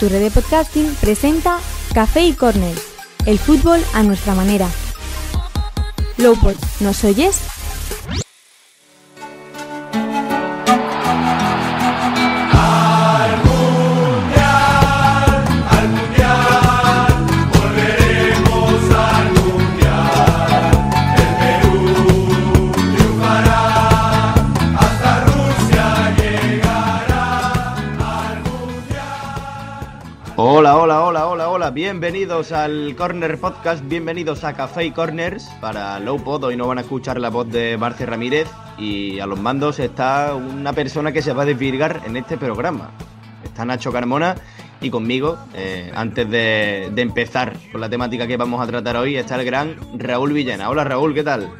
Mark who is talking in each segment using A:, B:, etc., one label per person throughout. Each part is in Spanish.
A: tu red de Podcasting presenta Café y Corners, el
B: fútbol a nuestra manera. Lowpod, ¿nos oyes?
A: bienvenidos al Corner Podcast, bienvenidos a Café y Corners para Low Pod. Hoy no van a escuchar la voz de Marce Ramírez y a los mandos está una persona que se va a desvirgar en este programa. Está Nacho Carmona y conmigo, eh, antes de, de empezar con la temática que vamos
B: a tratar hoy, está el gran Raúl Villena. Hola Raúl, ¿qué tal?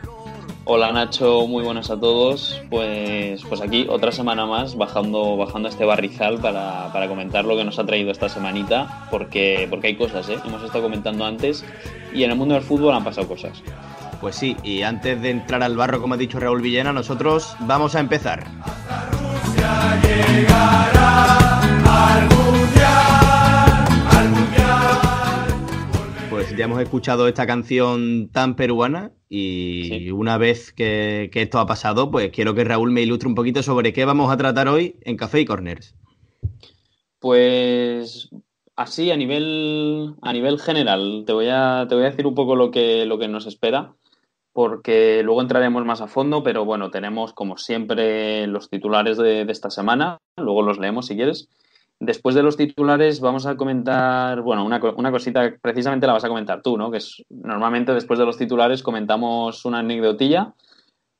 B: Hola Nacho, muy buenas a todos. Pues, pues aquí otra semana más bajando, bajando este barrizal para, comentar lo que nos ha traído esta semanita, porque, porque hay cosas, ¿eh? hemos estado comentando antes y en el mundo del fútbol han pasado cosas.
A: Pues sí, y antes de entrar al barro, como ha dicho Raúl Villena, nosotros vamos a empezar. Hemos escuchado esta canción tan peruana y una vez que, esto ha pasado, pues quiero que Raúl me ilustre un poquito sobre qué vamos a tratar hoy en Café y Corners.
B: Pues así, a nivel, a nivel general, te voy a, te voy a decir un poco lo que, lo que nos espera porque luego entraremos más a fondo, pero bueno, tenemos como siempre los titulares de esta semana, luego los leemos si quieres. Después de los titulares vamos a comentar, bueno, una, una cosita precisamente la vas a comentar tú, ¿no? Que es, normalmente después de los titulares comentamos una anécdotilla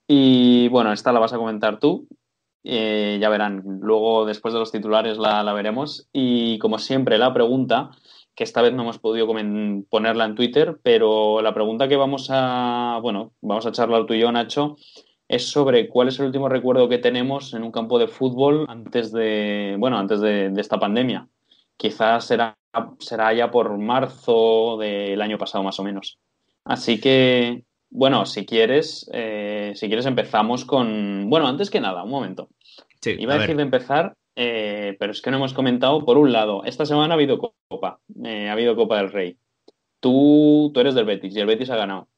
B: y bueno, esta la vas a comentar tú. Eh, ya verán, luego después de los titulares la, la, veremos. Y como siempre, la pregunta, que esta vez no hemos podido ponerla en Twitter, pero la pregunta que vamos a, bueno, vamos a charlar tú y yo, Nacho, es sobre cuál es el último recuerdo que tenemos en un campo de fútbol antes de, bueno, antes de, esta pandemia. Quizás será, será ya por marzo del año pasado más o menos. Así que, bueno, si quieres, eh, si quieres empezamos con, bueno, antes que nada, un momento. Iba a, decir de empezar, eh, pero es que no hemos comentado, por un lado, esta semana ha habido Copa, eh, ha habido Copa del Rey. Tú, tú eres del Betis y el Betis ha ganado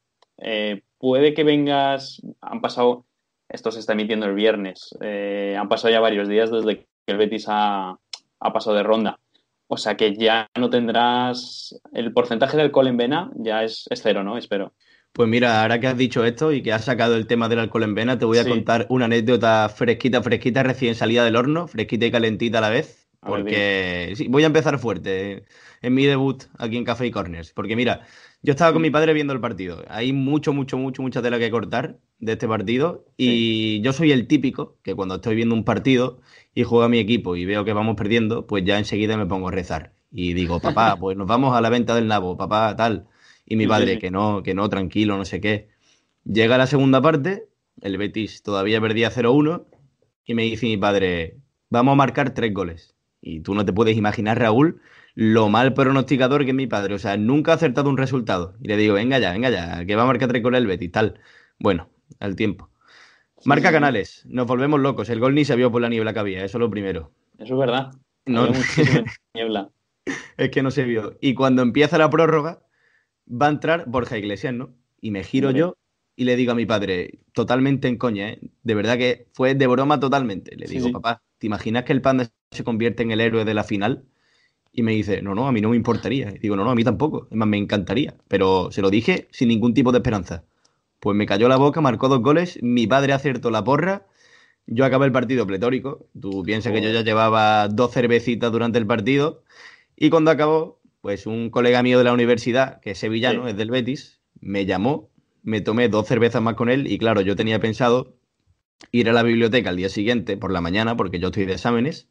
B: puede que vengas, han pasado, esto se está emitiendo el viernes, eh, han pasado ya varios días desde que el Betis ha, pasado de ronda. O sea que ya no tendrás el porcentaje de alcohol en vena, ya es, cero, ¿no? Espero.
A: Pues mira, ahora que has dicho esto y que has sacado el tema del alcohol en vena, te voy a contar una anécdota fresquita, fresquita, recién salida del horno, fresquita y calentita a la vez.
B: Porque
A: sí, voy a empezar fuerte eh, en mi debut aquí en Café y Corners. Porque mira, yo estaba con mi padre viendo el partido. Hay mucho, mucho, mucho, mucha tela que cortar de este partido. Y yo soy el típico que cuando estoy viendo un partido y juego a mi equipo y veo que vamos perdiendo, pues ya enseguida me pongo a rezar. Y digo, papá, pues nos vamos a la venta del nabo, papá, tal. Y mi padre, que no, que no, tranquilo, no sé qué. Llega la segunda parte, el Betis todavía perdía 0-1 y me dice mi padre, vamos a marcar tres goles. Y tú no te puedes imaginar, Raúl, lo mal pronosticador que es mi padre. O sea, nunca ha acertado un resultado. Y le digo, venga ya, venga ya, que va a marcar tres con el Betis, tal. Bueno, al tiempo. Marca Canales, nos volvemos locos. El gol ni se vio por la niebla que había, eso es lo primero.
B: Eso es verdad. No, niebla.
A: es que no se vio. Y cuando empieza la prórroga, va a entrar Borja Iglesias, ¿no? Y me giro yo y le digo a mi padre, totalmente en coña, ¿eh? De verdad que fue de broma totalmente. Le digo, papá, ¿te imaginas que el panda se convierte en el héroe de la final? Y me dice, no, no, a mí no me importaría. Y digo, no, no, a mí tampoco. Es más, me encantaría. Pero se lo dije sin ningún tipo de esperanza. Pues me cayó la boca, marcó dos goles, mi padre acertó la porra, yo acabé el partido pletórico. Tú piensas que yo ya oh. llevaba dos cervecitas durante el partido. Y cuando acabó, pues un colega mío de la universidad, que es sevillano, es del Betis, me llamó, me tomé dos cervezas más con él y claro, yo tenía pensado ir a la biblioteca al día siguiente, por la mañana, porque yo estoy de exámenes.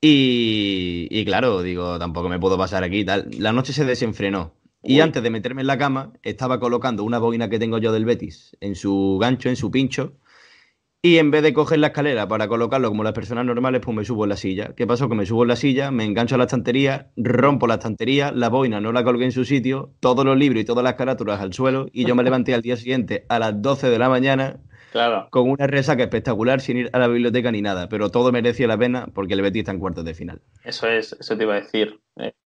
A: Y, claro, digo, tampoco me puedo pasar aquí tal. La noche se desenfrenó. Y antes de meterme en la cama, estaba colocando una boina que tengo yo del Betis en su gancho, en su pincho. Y en vez de coger la escalera para colocarlo como las personas normales, pues me subo en la silla. ¿Qué pasó? Que me subo en la silla, me engancho a la estantería, rompo la estantería, la boina no la colgué en su sitio, todos los libros y todas las carátulas al suelo. Y yo me levanté al día siguiente a las 12 de la mañana Claro. Con una resaca espectacular sin ir a la biblioteca ni nada, pero todo merecía la pena porque el Betis está en cuartos de final.
B: Eso es, eso te iba a decir.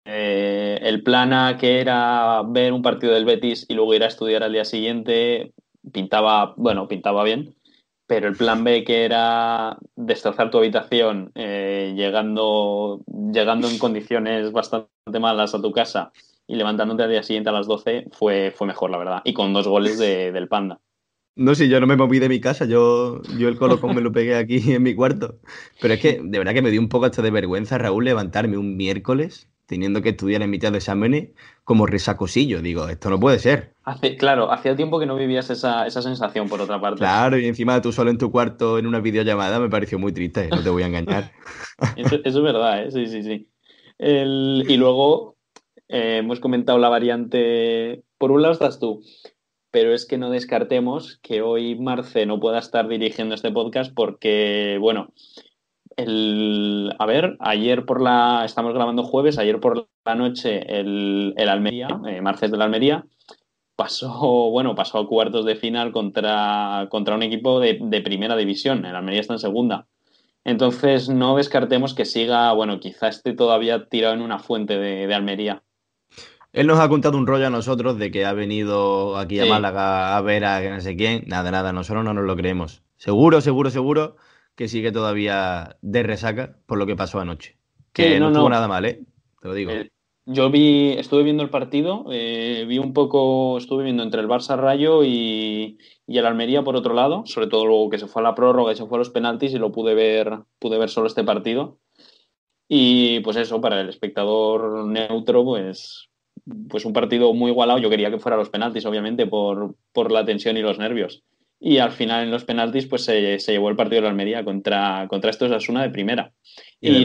B: Eh, el plan a que era ver un partido del Betis y luego ir a estudiar al día siguiente pintaba, bueno, pintaba bien, pero el plan B que era destrozar tu habitación eh, llegando, llegando en condiciones bastante malas a tu casa y levantándote al día siguiente a las 12 fue, fue mejor, la verdad, y con dos goles del Panda.
A: No, si yo no me moví de mi casa, yo, yo el colocón me lo pegué aquí en mi cuarto. Pero es que de verdad que me dio un poco hasta de vergüenza, Raúl, levantarme un miércoles teniendo que estudiar en mitad de exámenes como resacosillo. Digo, esto no puede ser.
B: claro, hacía tiempo que no vivías esa, sensación, por otra parte. Claro,
A: y encima tú solo en tu cuarto en una videollamada me pareció muy triste, no te voy a engañar.
B: eso, es verdad, ¿eh? sí, sí, sí. y luego eh, hemos comentado la variante. Por un lado estás tú, pero es que no descartemos que hoy Marce no pueda estar dirigiendo este podcast porque, bueno, el, a ver, ayer por la, estamos grabando jueves, ayer por la noche el, Almería, eh, Marce Marces de la Almería, pasó, bueno, pasó a cuartos de final contra, contra un equipo de, primera división, el Almería está en segunda. Entonces no descartemos que siga, bueno, quizá esté todavía tirado en una fuente de Almería.
A: Él nos ha contado un rollo a nosotros de que ha venido aquí a Málaga a ver a no sé quién. Nada, nada, nosotros no nos lo creemos. Seguro, seguro, seguro que sigue todavía de resaca por lo que pasó anoche.
B: Que no, no, nada mal, ¿eh? Te lo digo. Eh, yo vi, estuve viendo el partido, eh, vi un poco, estuve viendo entre el Barça Rayo y, el Almería por otro lado, sobre todo luego que se fue a la prórroga y se fue a los penaltis y lo pude ver, pude ver solo este partido. Y pues eso, para el espectador neutro, pues pues un partido muy igualado. Yo quería que fuera los penaltis, obviamente, por, la tensión y los nervios. Y al final, en los penaltis, pues se, llevó el partido de la Almería contra, contra estos Asuna de primera. Y,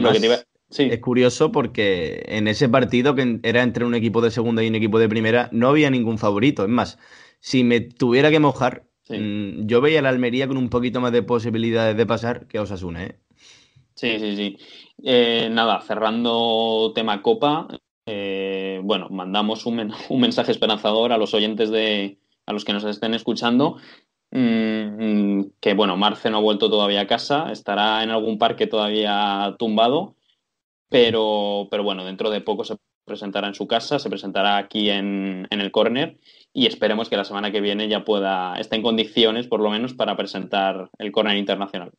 B: sí. es
A: curioso porque en ese partido, que era entre un equipo de segunda y un equipo de primera, no había ningún favorito. Es más, si me tuviera que mojar, mm, yo veía a la Almería con un poquito más de posibilidades de pasar que a Osasuna, ¿eh?
B: Sí, sí, sí. Eh, nada, cerrando tema Copa, eh, bueno, mandamos un, mensaje esperanzador a los oyentes de, a los que nos estén escuchando, mm, mm, que bueno, Marce no ha vuelto todavía a casa, estará en algún parque todavía tumbado, pero, pero bueno, dentro de poco se presentará en su casa, se presentará aquí en, el corner y esperemos que la semana que viene ya pueda, esté en condiciones por lo menos para presentar el corner internacional.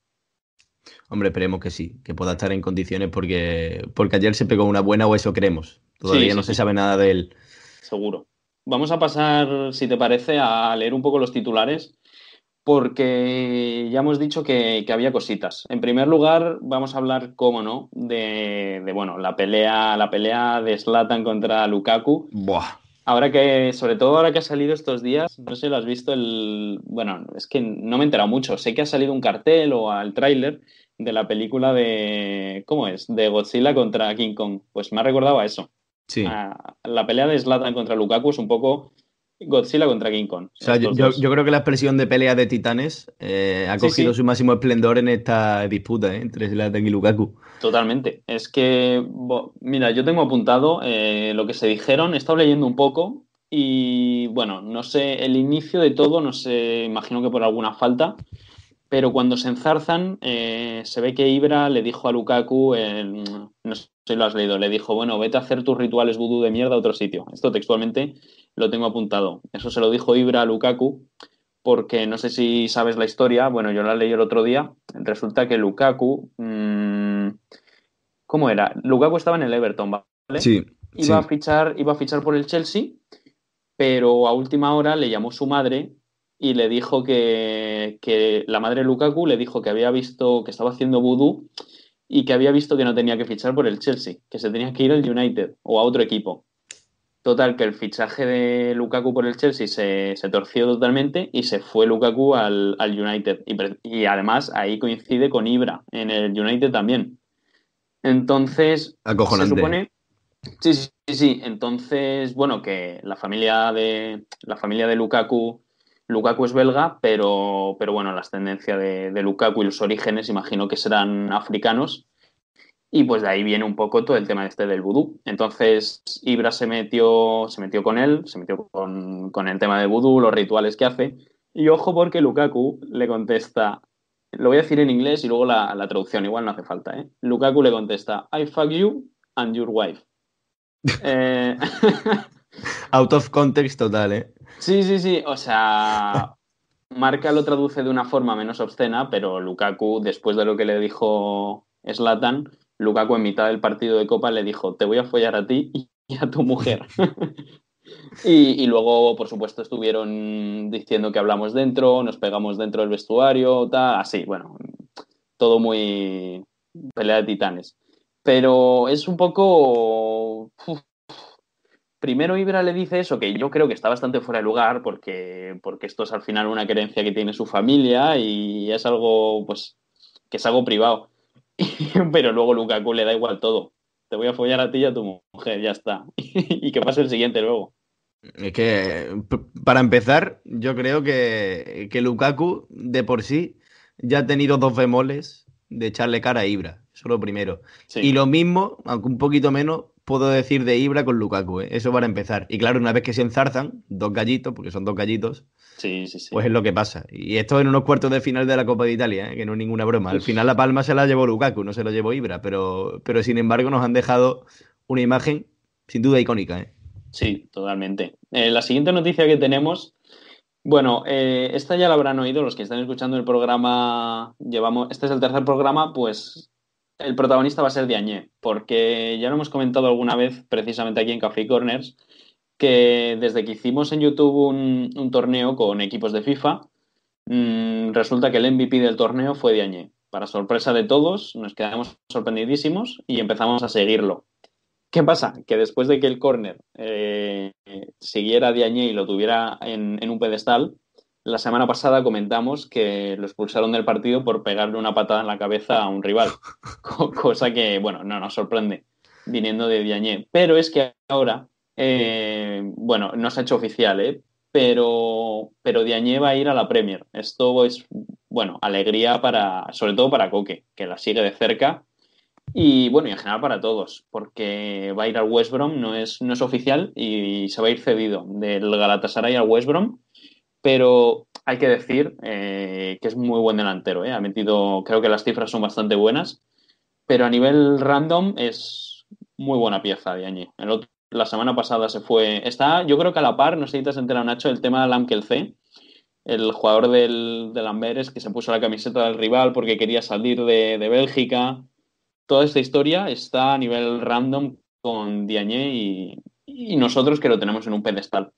A: Hombre, esperemos que sí, que pueda estar en condiciones porque, porque ayer se pegó una buena o eso creemos. Todavía no se sabe nada de él.
B: Seguro. Vamos a pasar, si te parece, a leer un poco los titulares, porque ya hemos dicho que, había cositas. En primer lugar, vamos a hablar, cómo no, de, de bueno, la pelea, la pelea de Slatan contra Lukaku. Buah. Ahora que, sobre todo ahora que ha salido estos días, no sé si lo has visto, el bueno, es que no me he enterado mucho. Sé que ha salido un cartel o al tráiler de la película de, ¿cómo es? De Godzilla contra King Kong. Pues me ha recordado a eso. Sí. Ah, la pelea de Slatan contra Lukaku es un poco Godzilla contra King Kong. O sea,
A: yo, creo que la expresión de pelea de titanes eh, ha cogido su máximo esplendor en esta disputa eh, entre Zlatan y Lukaku.
B: Totalmente. Es que, mira, yo tengo apuntado eh, lo que se dijeron, he estado leyendo un poco y, bueno, no sé, el inicio de todo, no sé, imagino que por alguna falta, pero cuando se enzarzan, eh, se ve que Ibra le dijo a Lukaku, no sé si lo has leído, le dijo, bueno, vete a hacer tus rituales vudú de mierda a otro sitio. Esto textualmente lo tengo apuntado. Eso se lo dijo Ibra a Lukaku, porque no sé si sabes la historia, bueno, yo la leí el otro día, resulta que Lukaku, mm, ¿cómo era? Lukaku estaba en el Everton, ¿vale?
A: Sí. Iba, A
B: fichar, iba a fichar por el Chelsea, pero a última hora le llamó su madre y le dijo que, la madre Lukaku le dijo que había visto que estaba haciendo vudú y que había visto que no tenía que fichar por el Chelsea, que se tenía que ir al United o a otro equipo. Total, que el fichaje de Lukaku por el Chelsea se, se torció totalmente y se fue Lukaku al, United. Y, además ahí coincide con Ibra en el United también. Entonces, Acojonante. se supone. Sí, sí, sí. Entonces, bueno, que la familia de, la familia de Lukaku Lukaku es belga, pero, pero bueno, la ascendencia de, Lukaku y los orígenes imagino que serán africanos. Y pues de ahí viene un poco todo el tema este del vudú. Entonces Ibra se metió, se metió con él, se metió con, con el tema de vudú, los rituales que hace. Y ojo porque Lukaku le contesta, lo voy a decir en inglés y luego la, traducción, igual no hace falta, ¿eh? Lukaku le contesta, I fuck you and your wife. Eh,
A: Out of context total, ¿eh?
B: Sí, sí, sí. O sea, Marca lo traduce de una forma menos obscena, pero Lukaku, después de lo que le dijo Slatan, Lukaku en mitad del partido de Copa le dijo, te voy a follar a ti y a tu mujer. y, luego, por supuesto, estuvieron diciendo que hablamos dentro, nos pegamos dentro del vestuario, tal, así, bueno, todo muy pelea de titanes. Pero es un poco primero Ibra le dice eso, que yo creo que está bastante fuera de lugar, porque, porque esto es al final una creencia que tiene su familia y es algo, pues, que es algo privado. Pero luego Lukaku le da igual todo. Te voy a follar a ti y a tu mujer, ya está. y que pase el siguiente luego.
A: Es que, para empezar, yo creo que, Lukaku, de por sí, ya ha tenido dos bemoles de echarle cara a Ibra. Eso es lo primero. Y lo mismo, aunque un poquito menos, puedo decir de Ibra con Lukaku, ¿eh? eso para empezar. Y claro, una vez que se enzarzan, dos gallitos, porque son dos gallitos, pues es lo que pasa. Y esto en unos cuartos de final de la Copa de Italia, ¿eh? que no es ninguna broma. Al final la palma se la llevó Lukaku, no se la llevó Ibra, pero, pero sin embargo nos han
B: dejado una imagen sin duda icónica. ¿eh? Sí, totalmente. Eh, la siguiente noticia que tenemos bueno, eh, esta ya la habrán oído los que están escuchando el programa. Llevamos, este es el tercer programa, pues el protagonista va a ser Diagne, porque ya lo hemos comentado alguna vez, precisamente aquí en Café Corners, que desde que hicimos en YouTube un, torneo con equipos de FIFA, mm, resulta que el MVP del torneo fue Diagne. Para sorpresa de todos, nos quedamos sorprendidísimos y empezamos a seguirlo. ¿Qué pasa? Que después de que el corner eh, siguiera a y lo tuviera en un pedestal, la semana pasada comentamos que lo expulsaron del partido por pegarle una patada en la cabeza a un rival, cosa que, bueno, no nos sorprende viniendo de Diagne. Pero es que ahora, eh, bueno, no se ha hecho oficial, ¿eh? pero, pero va a ir a la Premier. Esto es, bueno, alegría para, sobre todo para Coque, que la sigue de cerca. Y bueno, y en general para todos, porque va a ir al West Brom, no es, no es oficial y se va a ir cedido del Galatasaray al West Brom pero hay que decir eh, que es muy buen delantero. Eh. creo que las cifras son bastante buenas, pero a nivel random es muy buena pieza Diagne. la semana pasada se fue. Está, yo creo que a la par, no sé si te has enterado, Nacho, el tema del Amkel C, el jugador del, del Amberes que se puso la camiseta del rival porque quería salir de, Bélgica. Toda esta historia está a nivel random con Diagne y nosotros que lo tenemos en un pedestal.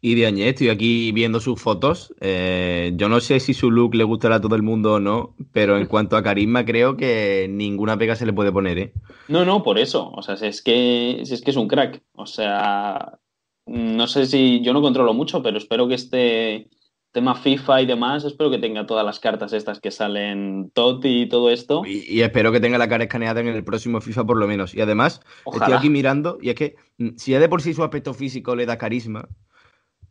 A: Y de estoy aquí viendo sus fotos. Eh, yo no sé si su look le gustará a todo el mundo o no, pero en mm. cuanto a carisma, creo que ninguna pega se le puede poner, ¿eh?
B: No, no, por eso. O sea, si es que, es, que es un crack. O sea, no sé si. Yo no controlo mucho, pero espero que este tema FIFA y demás, espero que tenga todas las cartas estas que salen TOT y todo esto. Y,
A: espero que tenga la cara escaneada en el próximo FIFA por lo menos. Y además, estoy aquí mirando, y es que mm, si ya de por sí su aspecto físico le da carisma.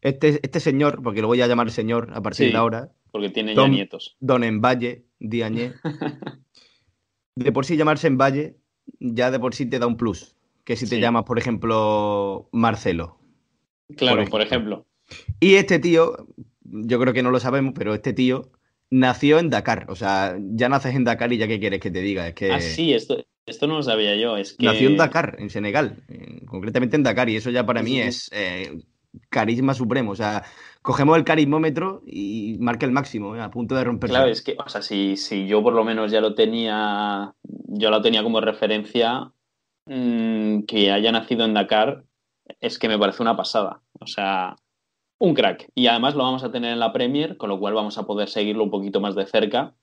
A: Este, este, señor, porque lo voy a llamar señor a partir de ahora.
B: Porque tiene ya nietos.
A: Don Envalle, Diañé. de por sí llamarse Envalle ya de por sí te da un plus. Que si te llamas, por ejemplo, Marcelo.
B: Claro, por ejemplo.
A: Y este tío, yo creo que no lo sabemos, pero este tío nació en Dakar. O sea, ya naces en Dakar y ya qué quieres que te diga. que... Ah, sí,
B: esto, esto no lo sabía yo. Es Nació en
A: Dakar, en Senegal, concretamente en Dakar, y eso ya para mí es eh, carisma supremo. O sea, cogemos el carismómetro y marca el máximo, eh, a punto de romperse. Claro, es
B: que, o sea, si, yo por lo menos ya lo tenía, yo lo tenía como referencia, mm, que haya nacido en Dakar, es que me parece una pasada. O sea, un crack. Y además lo vamos a tener en la Premier, con lo cual vamos a poder seguirlo un poquito más de cerca.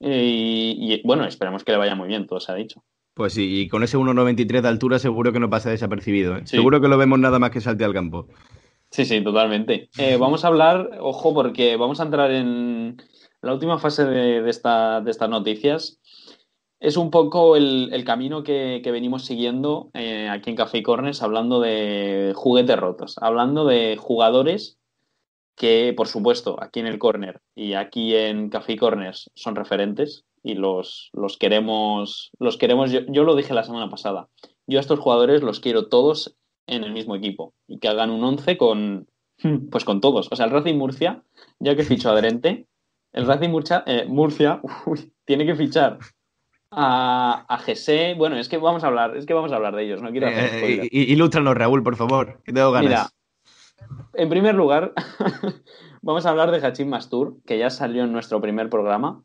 B: Eh, y, bueno, esperamos que le vaya muy bien, todo se ha dicho.
A: Pues sí, y con ese 1.93 de altura seguro que no pasa desapercibido. ¿eh? Seguro que lo vemos nada más que salte al campo.
B: Sí, sí, totalmente. Eh, vamos a hablar, ojo, porque vamos a entrar en la última fase de, esta, estas noticias. Es un poco el, camino que, venimos siguiendo eh, aquí en Café y hablando de juguetes rotos, hablando de jugadores que, por supuesto, aquí en el Corner y aquí en Café Corners son referentes y los, queremos, los queremos yo, yo lo dije la semana pasada, yo a estos jugadores los quiero todos en el mismo equipo y que hagan un 11 con, hmm. pues con todos. O sea, el Racing Murcia, ya que fichó a el Racing Murcia, eh, Murcia tiene que fichar a, a e. Bueno, es que vamos a hablar, es que vamos a hablar de ellos, no quiero eh,
A: Raúl, por favor, Mira,
B: en primer lugar, vamos a hablar de Hachim Mastur, que ya salió en nuestro primer programa,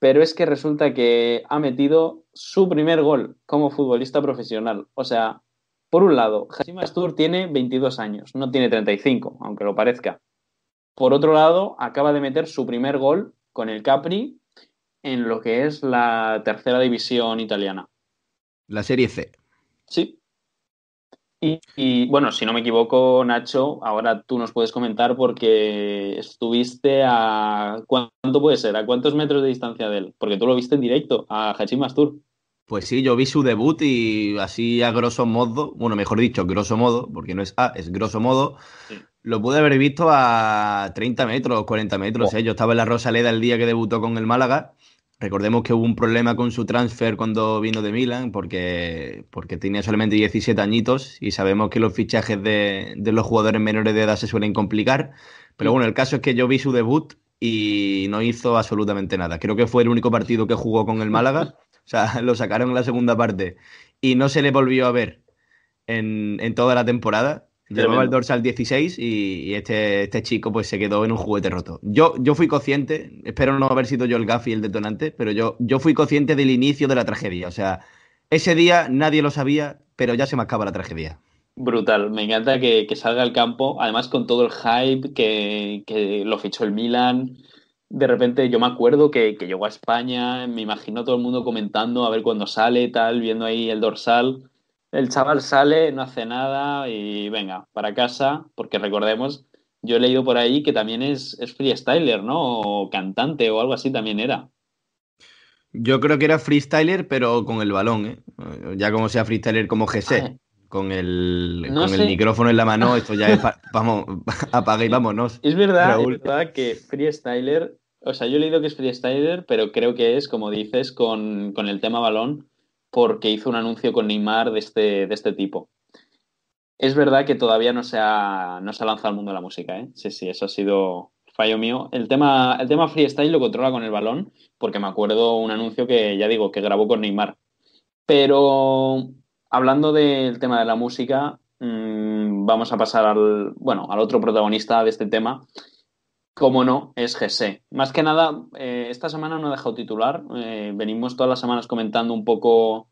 B: pero es que resulta que ha metido su primer gol como futbolista profesional. O sea, por un lado, Hachim Astur tiene 22 años, no tiene 35, aunque lo parezca. Por otro lado, acaba de meter su primer gol con el Capri en lo que es la tercera división italiana.
A: La Serie C.
B: Sí. Y, bueno, si no me equivoco, Nacho, ahora tú nos puedes comentar porque estuviste a. ¿Cuánto puede ser? ¿A cuántos metros de distancia de él? Porque tú lo viste en directo, a Hachim Astur. Pues
A: sí, yo vi su debut y así a grosso modo, bueno, mejor dicho, grosso modo, porque no es A, es grosso modo, lo pude haber visto a 30 metros, 40 metros. ¿eh? Yo estaba en la Rosaleda el día que debutó con el Málaga. Recordemos que hubo un problema con su transfer cuando vino de Milan, porque, porque tenía solamente 17 añitos y sabemos que los fichajes de, de, los jugadores menores de edad se suelen complicar. Pero mm. bueno, el caso es que yo vi su debut y no hizo absolutamente nada. Creo que fue el único partido que jugó con el Málaga O sea, lo sacaron en la segunda parte y no se le volvió a ver en, toda la temporada. Llevaba el dorsal 16 y, este, este chico pues se quedó en un juguete roto. Yo, yo fui consciente, espero no haber sido yo el Gaffi el detonante, pero yo, yo fui consciente del inicio de la tragedia. O sea, ese día nadie lo sabía, pero ya se me acaba la tragedia.
B: Brutal, me encanta que, salga al campo, además con todo el hype que, que lo fichó el Milan, de repente yo me acuerdo que, que, llegó a España, me imagino todo el mundo comentando a ver cuándo sale, tal, viendo ahí el dorsal. El chaval sale, no hace nada y venga, para casa, porque recordemos, yo he leído por ahí que también es, freestyler, ¿no? O cantante o algo así también era.
A: Yo creo que era freestyler, pero con el balón, ¿eh? Ya como sea freestyler como GC. Ah, eh. con el, el micrófono en la mano, esto ya es. vamos, apaga y vámonos. Es es verdad
B: que Freestyler o sea, yo he leído que es freestyler, pero creo que es, como dices, con, el tema balón, porque hizo un anuncio con Neymar de este, de este tipo. Es verdad que todavía no se ha, no se lanzado al mundo de la música, ¿eh? Sí, sí, eso ha sido fallo mío. El tema, el tema freestyle lo controla con el balón, porque me acuerdo un anuncio que, ya digo, que grabó con Neymar. Pero hablando del tema de la música, mm, vamos a pasar al, bueno, al otro protagonista de este tema, como no, es GC. Más que nada, eh, esta semana no ha dejado titular. Eh, venimos todas las semanas comentando un poco.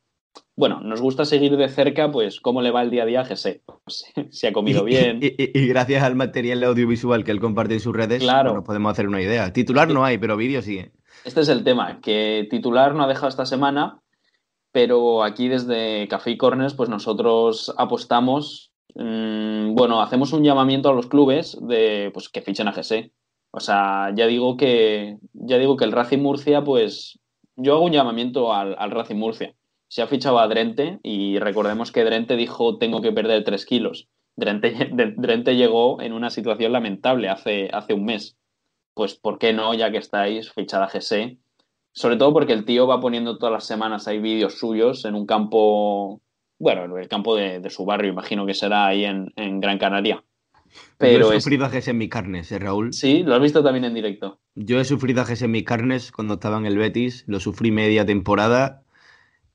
B: Bueno, nos gusta seguir de cerca, pues, cómo le va el día a día a GC. Pues, si ha comido bien.
A: Y, gracias al material audiovisual que él comparte en sus redes, pues, claro. nos podemos hacer una idea. Titular este no hay, pero vídeo sí. ¿eh?
B: Este es el tema, que titular no ha dejado esta semana, pero aquí desde Café y Corners, pues nosotros apostamos. Mm, bueno, hacemos un llamamiento a los clubes de pues que fichen a GC. O sea, ya digo que, ya digo que el Racing Murcia, pues yo hago un llamamiento al, al Racing Murcia. Se ha fichado a Drente y recordemos que Drente dijo tengo que perder tres kilos. Drente, Drente llegó en una situación lamentable hace, hace un mes. Pues, ¿por qué no, ya que estáis fichada GC? E. Sobre todo porque el tío va poniendo todas las semanas, hay vídeos suyos en un campo, bueno, en el campo de, su barrio, imagino que será ahí en, en Gran Canaria. Yo he sufrido
A: a ajes en mis carnes, ¿eh, Raúl. Sí, lo has visto
B: también en directo.
A: Yo he sufrido a ajes en mis carnes cuando estaba en el Betis, lo sufrí media temporada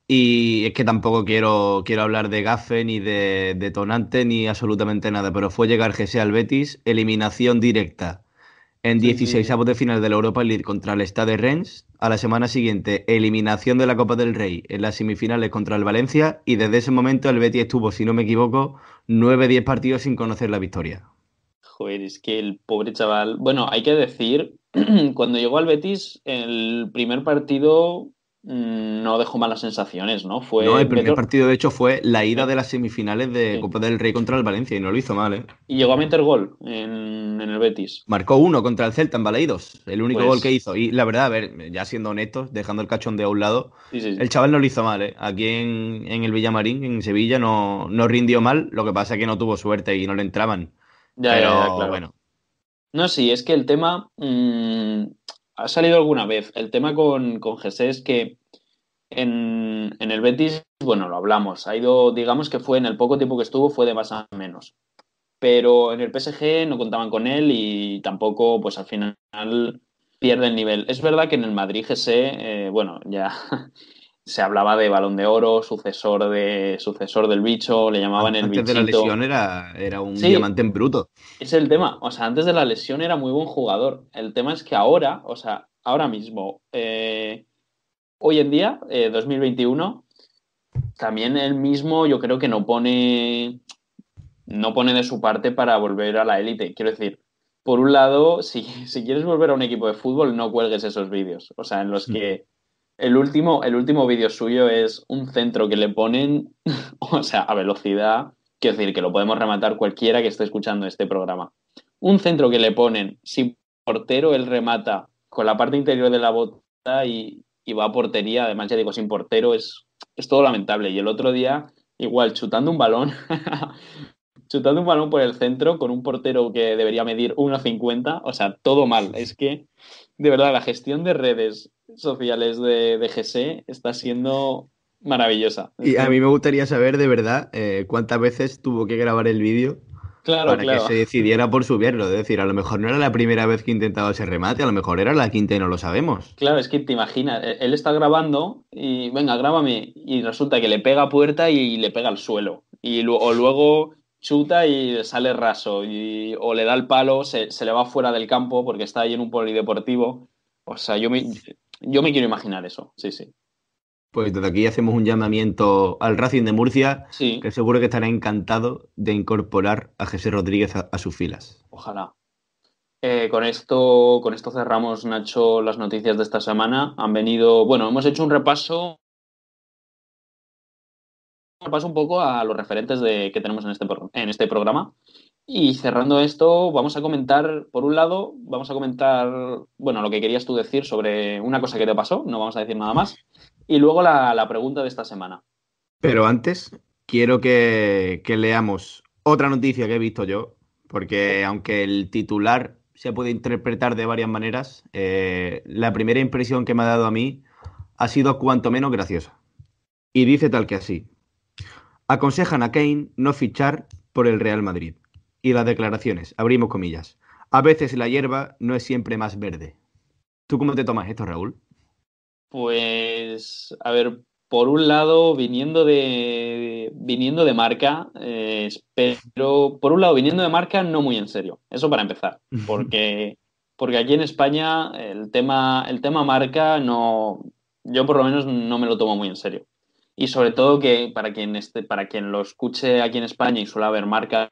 A: y es que tampoco quiero, quiero hablar de gafe, ni de Tonante, ni absolutamente nada, pero fue llegar Gese al Betis, eliminación directa en 16 avos de final de la Europa League contra el Stade Rennes. A la semana siguiente, eliminación de la Copa del Rey en las semifinales contra el Valencia. Y desde ese momento, el Betis estuvo, si no me equivoco, 9-10 partidos sin conocer la victoria
B: joder, es que el pobre chaval. Bueno, hay que decir, cuando llegó al Betis, el primer partido mm, no dejó malas sensaciones, ¿no? Fue no, el primer
A: partido, de hecho, fue la ida de las semifinales de Copa del Rey contra el Valencia y no lo hizo mal, ¿eh?
B: Y llegó a meter gol en, el Betis.
A: Marcó uno contra el Celta en Baleidos, el único pues gol que hizo. Y la verdad, a ver, ya siendo honestos, dejando el cachón de a un lado, el chaval no lo hizo mal, ¿eh? Aquí en, en el Villamarín, en Sevilla, no, no rindió mal, lo que pasa es que no tuvo suerte y no le entraban. Ya, bueno.
B: No, sí, es que el tema mm, ha salido alguna vez. El tema con, con es que en, en, el Betis, bueno, lo hablamos, ha ido, digamos que fue en el poco tiempo que estuvo, fue de más a menos. Pero en el PSG no contaban con él y tampoco, pues al final pierde el nivel. Es verdad que en el Madrid GC, eh, bueno, ya se hablaba de balón de oro, sucesor de sucesor del bicho, le llamaban el Antes de la lesión era, era un diamante en bruto. Es el tema, o sea, antes de la lesión era muy buen jugador. El tema es que ahora, o sea, ahora mismo, eh, hoy en día, 2021, eh, también él mismo yo creo que no pone, no pone de su parte para volver a la élite. Quiero decir, por un lado, si, si quieres volver a un equipo de fútbol, no cuelgues esos vídeos, o sea, en los mm. que... El último, el último vídeo suyo es un centro que le ponen, o sea, a velocidad, quiero decir, que lo podemos rematar cualquiera que esté escuchando este programa. Un centro que le ponen, si portero él remata con la parte interior de la bota y, va a portería, además ya digo, sin portero es, es todo lamentable. Y el otro día, igual, chutando un balón, chutando un balón por el centro con un portero que debería medir 1,50, o sea, todo mal. Es que, de verdad, la gestión de redes sociales de, de GC está siendo maravillosa. Y a mí
A: me gustaría saber de verdad eh, cuántas veces tuvo que grabar el vídeo
B: claro, para que se
A: decidiera por subirlo. Es decir, a lo mejor no era la primera vez que intentaba ese remate, a lo mejor era la quinta y no lo sabemos.
B: Claro, es que te imaginas, e-, él está grabando y venga, grábame. Y resulta que le pega puerta y le pega al suelo. Y o luego chuta y sale raso. Y, o le da el palo, se, se le va fuera del campo porque está ahí en un polideportivo. O sea, yo me, yo me quiero imaginar eso, sí, sí.
A: Pues desde aquí hacemos un llamamiento al Racing de Murcia, que seguro que estará encantado de incorporar a José Rodríguez a, sus filas.
B: Ojalá. Eh, con, esto, con esto cerramos, Nacho, las noticias de esta semana. Han venido, bueno, hemos hecho un repaso repaso un poco a los referentes de, que tenemos en este, en este programa. Y cerrando esto, vamos a comentar, por un lado, vamos a comentar, bueno, lo que querías tú decir sobre una cosa que te pasó, no vamos a decir nada más, y luego la, pregunta de esta semana.
A: Pero antes, quiero que, que, leamos otra noticia que he visto yo, porque aunque el titular se puede interpretar de varias maneras, eh, la primera impresión que me ha dado a mí ha sido cuanto menos graciosa. Y dice tal que así. Aconsejan a Kane no fichar por el Real Madrid y las declaraciones. Abrimos comillas. A veces la hierba no es siempre más verde. ¿Tú cómo te tomas esto, Raúl?
B: Pues, a ver, por un lado, viniendo de, viniendo de marca, eh, pero por un lado, viniendo de marca, no muy en serio. Eso para empezar, porque, porque aquí en España el tema, el tema marca no, yo por lo menos no me lo tomo muy en serio. Y sobre todo que para quien, este, para quien lo escuche aquí en España y suele haber marca,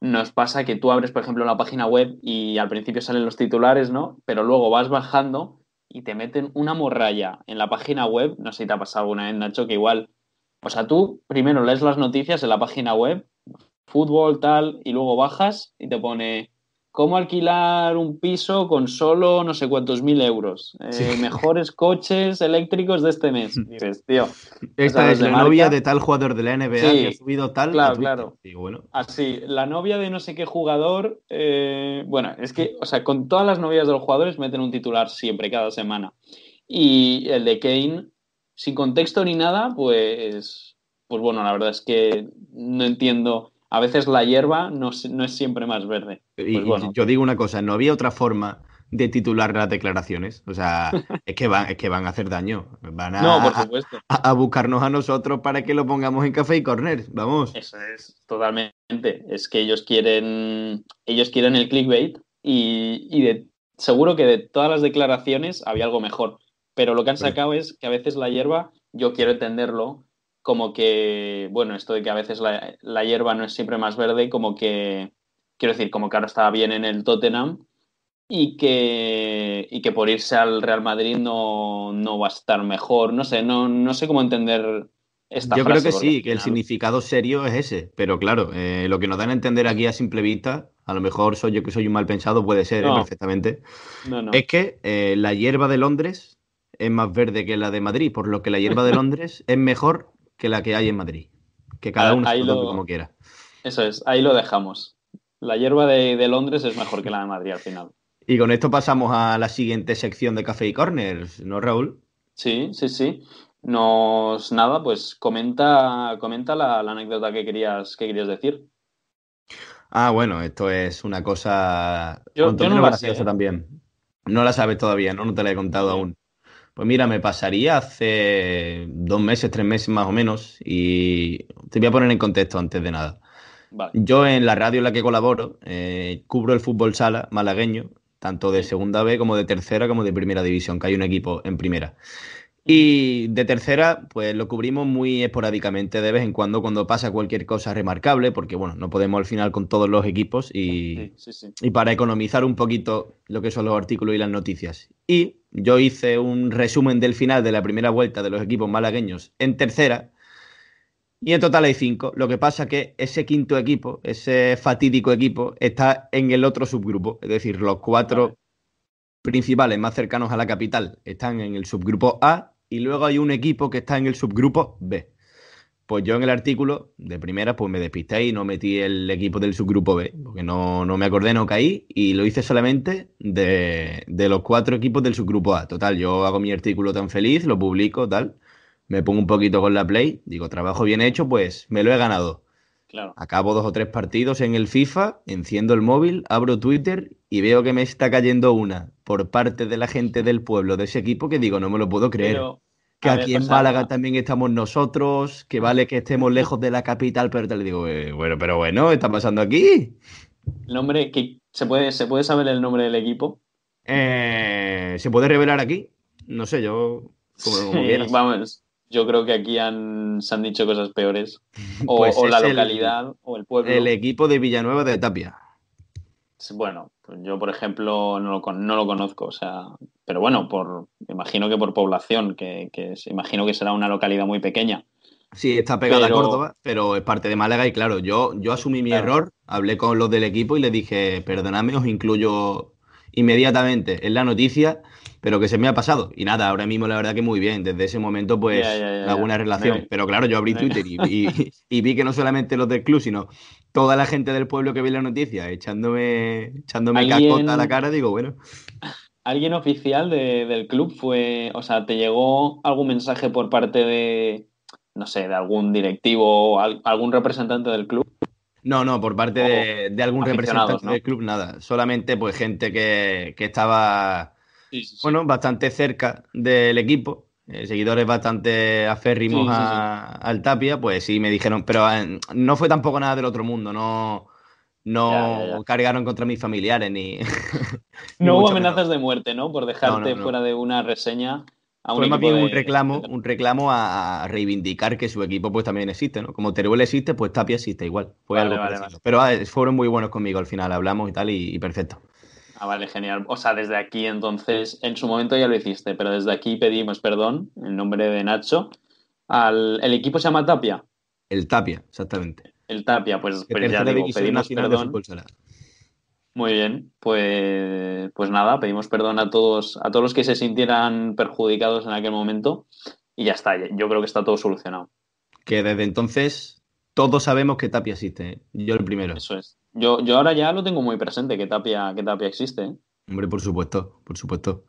B: nos pasa que tú abres, por ejemplo, la página web y al principio salen los titulares, ¿no? Pero luego vas bajando y te meten una morralla en la página web. No sé si te ha pasado alguna vez, Nacho, que igual. O sea, tú primero lees las noticias en la página web, fútbol, tal, y luego bajas y te pone cómo alquilar un piso con solo no sé cuántos mil euros. Eh, mejores coches eléctricos de este mes. Dices, tío. Esta es la novia de
A: tal jugador de la NBA que ha
B: subido tal. Claro, pues, claro. bueno. Así, la novia de no sé qué jugador. Eh, bueno, es que, o sea, con todas las novias de los jugadores meten un titular siempre, cada semana. Y el de Kane, sin contexto ni nada, pues. Pues bueno, la verdad es que no entiendo a veces la hierba no, es siempre más verde. y,
A: pues Yo digo una cosa, no había otra forma de titular las declaraciones. O sea, es que van, a hacer daño. Van a, buscarnos a nosotros para que lo pongamos en café y corner. Vamos.
B: Eso es, totalmente. Es que ellos quieren, ellos quieren el clickbait y, seguro que de todas las declaraciones había algo mejor. Pero lo que han sacado es que a veces la hierba, yo quiero entenderlo, como que, bueno, esto de que a veces la, hierba no es siempre más verde, como que, quiero decir, como que ahora estaba bien en el Tottenham y que, y que por irse al Real Madrid no, va a estar mejor, no sé, no, sé cómo entender esta Yo creo que sí, que
A: el significado serio es ese, pero claro, eh, lo que nos dan a entender aquí a simple vista, a lo mejor soy yo que soy un mal pensado, puede ser ¿eh? perfectamente, es que eh, la hierba de Londres es más verde que la de Madrid, por lo que la hierba de Londres es mejor que la que hay en Madrid. Que cada uno se lo... como
B: quiera. Eso es, ahí lo dejamos. La hierba de, Londres es mejor que la de Madrid al final.
A: Y con esto pasamos a la siguiente sección de Café y Corners, ¿no,
B: Raúl? Sí, sí, sí. Nos, nada, pues comenta, comenta la, anécdota que querías, querías decir.
A: Ah, bueno, esto es una cosa. Yo, yo no la ¿eh? también. No la sabes todavía, ¿no? No te la he contado aún. Pues mira, me pasaría hace dos meses, tres meses más o menos, y te voy a poner en contexto antes de nada. Yo en la radio en la que colaboro eh, cubro el fútbol sala malagueño, tanto de segunda B como de tercera como de primera división, que hay un equipo en primera. Y de tercera, pues lo cubrimos muy esporádicamente de vez en cuando cuando pasa cualquier cosa remarcable, porque bueno, no podemos al final con todos los equipos y, para economizar un poquito lo que son los artículos y las noticias. Y yo hice un resumen del final de la primera vuelta de los equipos malagueños en tercera. Y en total hay cinco. Lo que pasa que ese quinto equipo, ese fatídico equipo, está en el otro subgrupo. Es decir, los cuatro principales más cercanos a la capital están en el subgrupo A y luego hay un equipo que está en el subgrupo B. Pues yo en el artículo de primera pues me despisté y no metí el equipo del subgrupo B, porque no, me acordé, no caí y lo hice solamente de, los cuatro equipos del subgrupo A. Total, yo hago mi artículo tan feliz, lo publico, tal, me pongo un poquito con la play, digo, trabajo bien hecho, pues me lo he ganado. Claro. Acabo dos o tres partidos en el FIFA, enciendo el móvil, abro Twitter y veo que me está cayendo una por parte de la gente del pueblo de ese equipo que digo, no me lo puedo creer.
B: que aquí en Málaga
A: también estamos nosotros, que vale que estemos lejos de la capital, pero te le digo, eh, bueno, pero bueno, está pasando aquí.
B: nombre, que ¿se puede, ¿se puede saber el nombre del equipo? Eh, ¿Se puede revelar aquí? No sé, yo. vamos, yo creo que aquí han, se han dicho cosas peores. Pues o, la localidad, o el pueblo. El
A: equipo de Villanueva de Tapia.
B: Bueno, pues yo por ejemplo no lo, conozco, o sea, pero bueno, por imagino que por población, que, que imagino que será una localidad muy pequeña. Sí, está pegada a Córdoba,
A: pero es parte de Málaga y claro, yo, yo asumí mi error, hablé con los del equipo y les dije, perdonadme, os incluyo inmediatamente en la noticia pero que se me ha pasado. Y nada, ahora mismo la verdad que muy bien. Desde ese momento, pues, alguna relación. Pero claro, yo abrí Twitter y, vi que no solamente los del club, sino toda la gente del pueblo que vi la noticia, echándome, echándome cacota a la cara, digo, bueno.
B: ¿Alguien oficial del club fue, o sea, te llegó algún mensaje por parte de, no sé, de algún directivo o algún representante del club? No, no, por parte de, algún representante del
A: club, nada. Solamente, pues, gente que estaba bueno, bastante cerca del equipo, eh, seguidores bastante aférrimos al Tapia, pues sí me dijeron, pero eh, no fue tampoco nada del otro mundo, no, no cargaron contra mis familiares ni...
B: no hubo amenazas de muerte, ¿no? Por dejarte fuera de una reseña. A un, más bien un
A: reclamo, un reclamo a, reivindicar que su equipo pues también existe, ¿no? Como Teruel existe, pues Tapia existe igual. Fue algo Pero ah, fueron muy buenos conmigo al final, hablamos y tal, y perfecto.
B: Ah, vale, genial. O sea, desde aquí entonces, en su momento ya lo hiciste, pero desde aquí pedimos perdón en nombre de Nacho. Al, el equipo se llama Tapia.
A: El Tapia, exactamente.
B: El Tapia, pues, pues ya pedimos perdón. Muy bien, pues, pues nada, pedimos perdón a todos, a todos los que se sintieran perjudicados en aquel momento y ya está, yo creo que está todo solucionado.
A: Que desde entonces todos sabemos que Tapia existe, ¿eh? yo el primero. Eso es.
B: Yo, yo ahora ya lo tengo muy presente, que Tapia, tapia existe. ¿eh?
A: Hombre, por supuesto, por supuesto.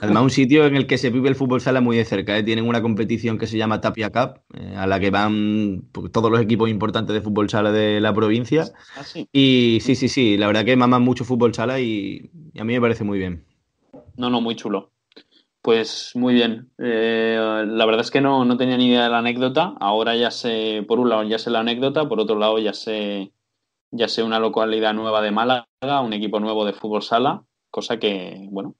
A: Además, un sitio en el que se vive el fútbol sala muy de cerca. ¿eh? Tienen una competición que se llama Tapia Cup, eh, a la que van pues, todos los equipos importantes de fútbol sala de la provincia. ¿Ah, sí? Y sí, sí, sí, la verdad que maman mucho fútbol sala y, a mí me parece muy bien.
B: No, no, muy chulo. Pues muy bien. la verdad es que no, no tenía ni idea de la anécdota. Ahora ya sé, por un lado ya sé la anécdota, por otro lado ya sé ya sea una localidad nueva de Málaga, un equipo nuevo de fútbol sala, cosa que, bueno,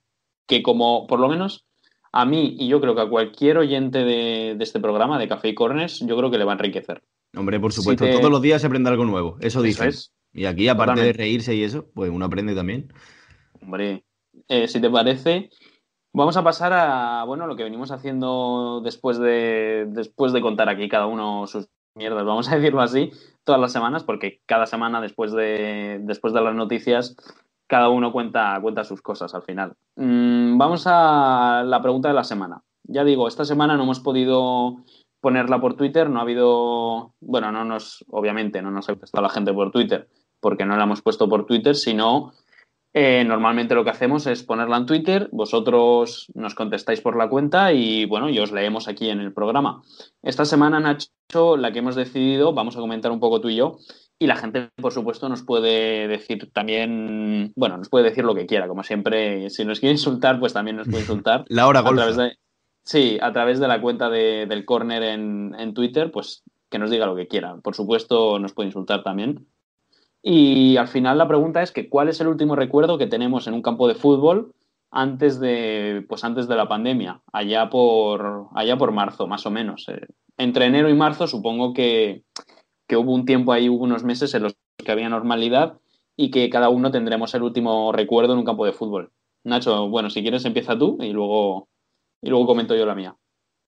B: que como por lo menos a mí y yo creo que a cualquier oyente de, este programa de Café y Corners, yo creo que le va a enriquecer. Hombre,
A: por supuesto, todos los días se aprende algo nuevo, eso dices. Y aquí, aparte de reírse y eso, pues uno aprende también.
B: Hombre, eh, si te parece, vamos a pasar a bueno lo que venimos haciendo después de después de contar aquí cada uno sus mierdas, vamos a decirlo así, todas las semanas, porque cada semana después de, después de las noticias, cada uno cuenta, cuenta sus cosas al final. Mm, vamos a la pregunta de la semana. Ya digo, esta semana no hemos podido ponerla por Twitter, no ha habido, bueno, no nos, obviamente, no nos ha contestado la gente por Twitter, porque no la hemos puesto por Twitter, sino eh, normalmente lo que hacemos es ponerla en Twitter, vosotros nos contestáis por la cuenta y bueno, y os leemos aquí en el programa. Esta semana, Nacho, la que hemos decidido, vamos a comentar un poco tú y yo, y la gente, por supuesto, nos puede decir también, bueno, nos puede decir lo que quiera, como siempre, si nos quiere insultar, pues también nos puede insultar. la hora A de, sí, a través de la cuenta de, del Corner en, en Twitter, pues que nos diga lo que quiera. Por supuesto, nos puede insultar también y al final la pregunta es que cuál es el último recuerdo que tenemos en un campo de fútbol antes de, pues antes de la pandemia, allá por, allá por marzo, más o menos. Eh, entre enero y marzo supongo que, que hubo un tiempo ahí, hubo unos meses en los que había normalidad y que cada uno tendremos el último recuerdo en un campo de fútbol. Nacho, bueno, si quieres empieza tú y luego, y luego comento yo la mía.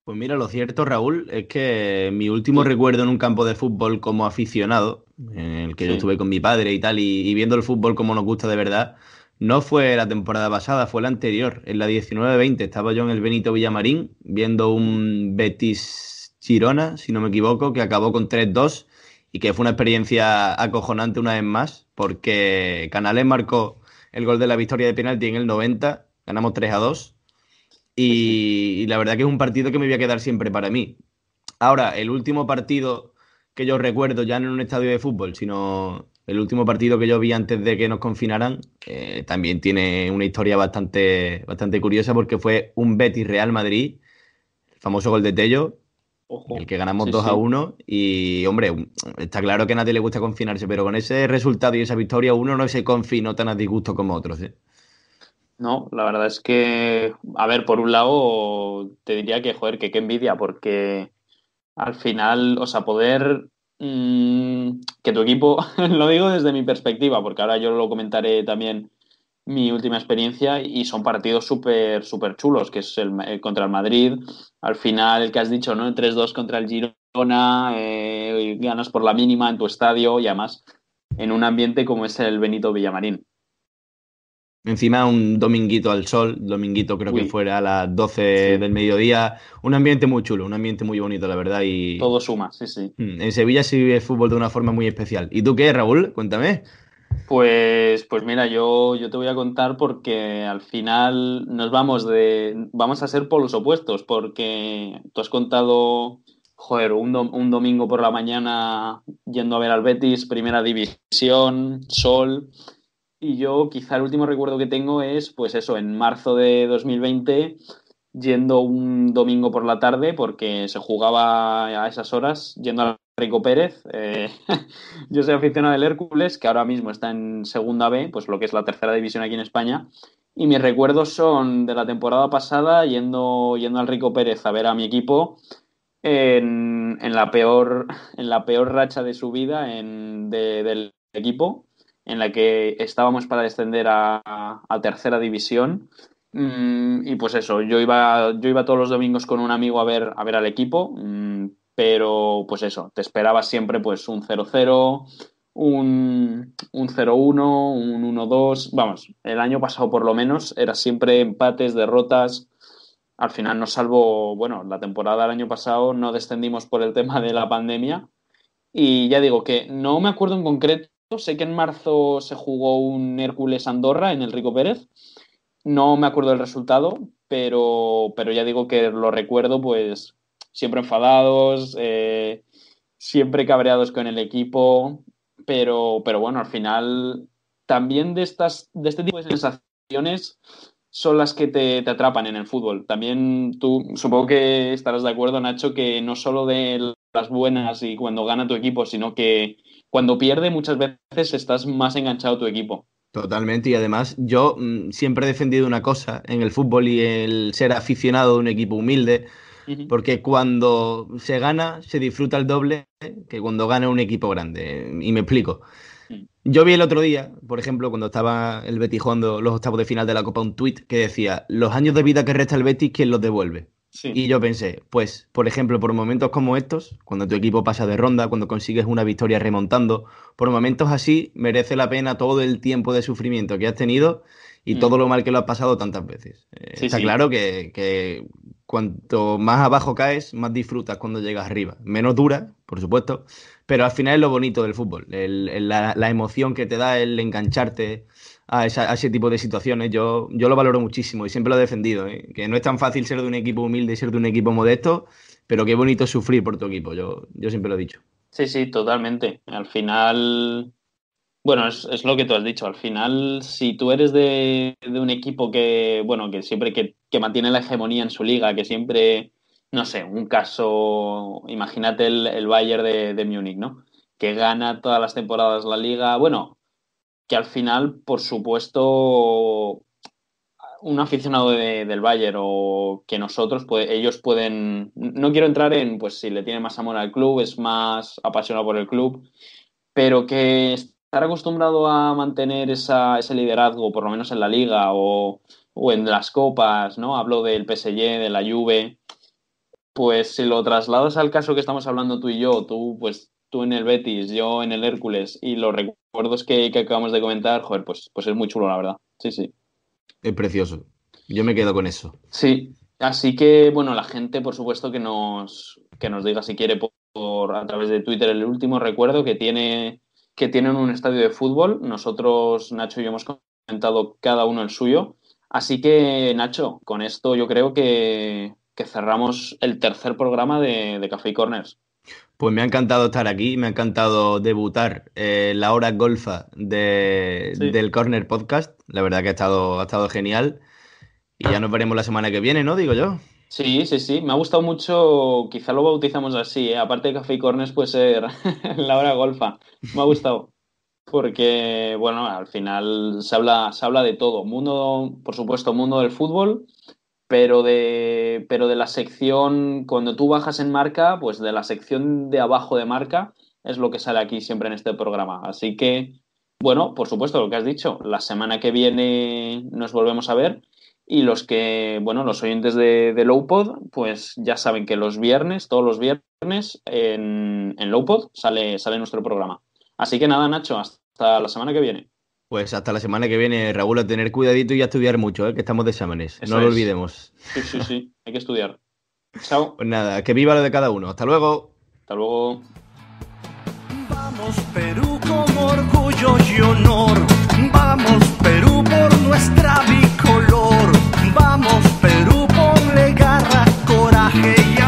A: Pues mira, lo cierto, Raúl, es que mi último recuerdo en un campo de fútbol como aficionado, en el que yo estuve con mi padre y tal, y, viendo el fútbol como nos gusta de verdad, no fue la temporada pasada, fue la anterior, en la 19-20. Estaba yo en el Benito Villamarín viendo un Betis Girona, si no me equivoco, que acabó con 3-2 y que fue una experiencia acojonante una vez más, porque Canales marcó el gol de la victoria de penalti en el 90, ganamos 3 a 2 y, la verdad que es un partido que me voy a quedar siempre para mí. Ahora, el último partido que yo recuerdo, ya no en un estadio de fútbol, sino el último partido que yo vi antes de que nos confinaran, eh, también tiene una historia bastante, bastante curiosa porque fue un Betis Real Madrid, el famoso gol de Tello, el que ganamos dos 2 a 1. Y, hombre, mm, está claro que a nadie le gusta confinarse, pero con ese resultado y esa victoria, uno no se confinó tan a disgusto como otros. ¿eh?
B: No, la verdad es que, a ver, por un lado, te diría que, joder, que qué envidia, porque al final, o sea, poder mm, que tu equipo, lo digo desde mi perspectiva, porque ahora yo lo comentaré también mi última experiencia y son partidos súper, súper chulos, que es el, eh, contra el Madrid, al final el que has dicho, ¿no? 3-2 contra el Girona, eh, ganas por la mínima en tu estadio y además en un ambiente como es el Benito Villamarín.
A: Encima un dominguito al sol, dominguito creo que fuera a las 12 del mediodía. Un ambiente muy chulo, un ambiente muy bonito, la verdad. Y... Todo suma, sí, sí. Mm, en Sevilla se vive el fútbol de una forma muy especial. ¿Y tú qué, Raúl? Cuéntame.
B: Pues, pues mira, yo, yo te voy a contar porque al final nos vamos de. Vamos a ser polos opuestos, porque tú has contado, joder, un, un domingo por la mañana yendo a ver al Betis, primera división, sol. Y yo quizá el último recuerdo que tengo es, pues eso, en marzo de 2020, yendo un domingo por la tarde, porque se jugaba a esas horas, yendo al Rico Pérez. Eh, yo soy aficionado del Hércules, que ahora mismo está en segunda B, pues lo que es la tercera división aquí en España. Y mis recuerdos son de la temporada pasada, yendo, yendo al Rico Pérez a ver a mi equipo, en, la, peor, en la peor racha de su vida en, del equipo en la que estábamos para descender a, a tercera división. Mm, y pues eso, yo iba, yo iba todos los domingos con un amigo a ver, a ver al equipo, mm, pero pues eso, te esperaba siempre pues un 0-0, un, un 0-1, un 1-2, vamos, el año pasado por lo menos era siempre empates, derrotas, al final no salvo, bueno, la temporada del año pasado no descendimos por el tema de la pandemia y ya digo que no me acuerdo en concreto Sé que en marzo se jugó un Hércules Andorra en el Rico Pérez. No me acuerdo del resultado, pero, pero ya digo que lo recuerdo, pues siempre enfadados, eh, siempre cabreados con el equipo, pero, pero bueno, al final también de, estas, de este tipo de sensaciones son las que te, te, atrapan en el fútbol. También tú supongo que estarás de acuerdo, Nacho, que no solo de las buenas y cuando gana tu equipo, sino que cuando pierde muchas veces estás más enganchado a tu equipo.
A: Totalmente, y además yo mm, siempre he defendido una cosa en el fútbol y el ser aficionado a un equipo humilde, porque cuando se gana se disfruta el doble que cuando gana un equipo grande, y me explico. Mm. Yo vi el otro día, por ejemplo, cuando estaba el Betis jugando los octavos de final de la Copa, un tuit que decía, los años de vida que resta el Betis, ¿quién los devuelve? Y yo pensé, pues, por ejemplo, por momentos como estos, cuando tu equipo pasa de ronda, cuando consigues una victoria remontando, por momentos así merece la pena todo el tiempo de sufrimiento que has tenido y mm. todo lo mal que lo has pasado tantas veces. Eh, está claro que, cuanto más abajo caes, más disfrutas cuando llegas arriba. Menos dura, por supuesto, pero al final es lo bonito del fútbol, la, emoción que te da el engancharte, a, ese tipo de situaciones. Yo, yo lo valoro muchísimo y siempre lo he defendido. ¿eh? Que no es tan fácil ser de un equipo humilde y ser de un equipo modesto, pero qué bonito sufrir por tu equipo. Yo, yo siempre lo he dicho.
B: Sí, sí, totalmente. Al final, bueno, es, lo que tú has dicho. Al final, si tú eres de, un equipo que, bueno, que siempre que, mantiene la hegemonía en su liga, que siempre, no sé, un caso, imagínate el, Bayern de, de Múnich, ¿no? Que gana todas las temporadas la liga. Bueno, que al final, por supuesto, un aficionado del Bayern o que nosotros, ellos pueden, no quiero entrar en, pues si le tiene más amor al club, es más apasionado por el club, pero que estar acostumbrado a mantener ese liderazgo, por lo menos en la liga o, o en las copas, ¿no? Hablo del PSG, de la Juve, pues si lo trasladas al caso que estamos hablando tú y yo, tú pues tú en el Betis, yo en el Hércules y lo recuerdos que, que, acabamos de comentar, joder, pues, pues es muy chulo, la verdad. Sí, sí.
A: Es precioso. Yo me quedo con eso.
B: Sí. Así que, bueno, la gente, por supuesto, que nos, que nos diga si quiere por, a través de Twitter el último recuerdo que tiene que tienen un estadio de fútbol. Nosotros, Nacho y yo hemos comentado cada uno el suyo. Así que, Nacho, con esto yo creo que, que cerramos el tercer programa de, de Café y Corners.
A: Pues me ha encantado estar aquí, me ha encantado debutar eh, la hora golfa del Corner Podcast. La verdad que ha estado, ha estado genial. Y ya nos veremos la semana que viene, ¿no? Digo yo.
B: Sí, sí, sí. Me ha gustado mucho, quizá lo bautizamos así, ¿eh? aparte de Café y Corners puede ser la hora golfa. Me ha gustado. Porque, bueno, al final se habla, se habla de todo. Mundo, por supuesto, mundo del fútbol, pero de, pero de la sección, cuando tú bajas en marca, pues de la sección de abajo de marca es lo que sale aquí siempre en este programa. Así que, bueno, por supuesto, lo que has dicho, la semana que viene nos volvemos a ver y los que, bueno, los oyentes de, Lowpod, pues ya saben que los viernes, todos los viernes en, en Lowpod sale, sale nuestro programa. Así que nada, Nacho, hasta la semana que viene.
A: Pues hasta la semana que viene, Raúl, a tener cuidadito y a estudiar mucho, ¿eh? que estamos de exámenes. no lo olvidemos.
B: Sí, sí, sí, hay que estudiar.
A: Chao. Pues nada, que viva lo de cada uno. Hasta luego. Hasta
B: luego. Vamos Perú con orgullo y honor. Vamos
A: Perú por nuestra bicolor. Vamos Perú, ponle garra, coraje y